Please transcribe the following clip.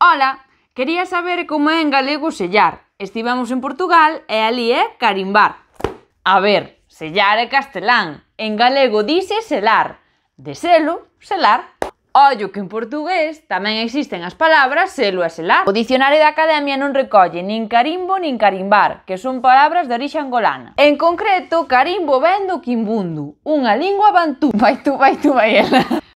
Ola, quería saber como é en galego sellar. Estivemos en Portugal e ali é carimbar. A ver, sellar é castelán. En galego dice selar. De selo, selar. Ollo que en portugués tamén existen as palabras selo e selar. O dicionario da Academia non recolle nin carimbo nin carimbar, que son palabras de orixe angolana. En concreto, carimbo vén do quimbundo, unha lingua bantú. Vai tú, vai tú, vai ela.